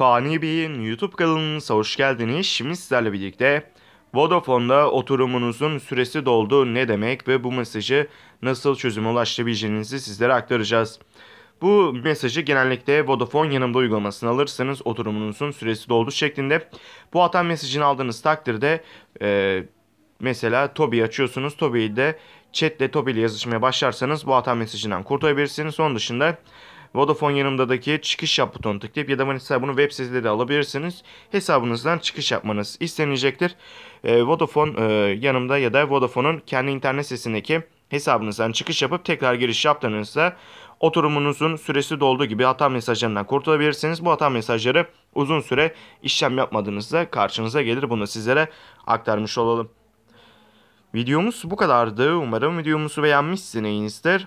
Fani Bey'in YouTube kanalınıza hoş geldiniz. Şimdi sizlerle birlikte Vodafone'da oturumunuzun süresi doldu ne demek ve bu mesajı nasıl çözüme ulaştırabileceğinizi sizlere aktaracağız. Bu mesajı genellikle Vodafone yanımda uygulamasını alırsanız oturumunuzun süresi doldu şeklinde. Bu hata mesajını aldığınız takdirde e, mesela Tobi açıyorsunuz. Tobi'yi de chatle Tobi ile yazışmaya başlarsanız bu hata mesajından kurtulabilirsiniz. Onun dışında Vodafone yanımdadaki çıkış yap butonu tıklayıp ya da mesela bunu web sitesinde de alabilirsiniz. Hesabınızdan çıkış yapmanız istenecektir. E, Vodafone e, yanımda ya da Vodafone'un kendi internet sitesindeki hesabınızdan çıkış yapıp tekrar giriş yaptığınızda oturumunuzun süresi dolduğu gibi hata mesajlarından kurtulabilirsiniz. Bu hata mesajları uzun süre işlem yapmadığınızda karşınıza gelir. Bunu sizlere aktarmış olalım. Videomuz bu kadardı. Umarım videomuzu beğenmişsinizdir.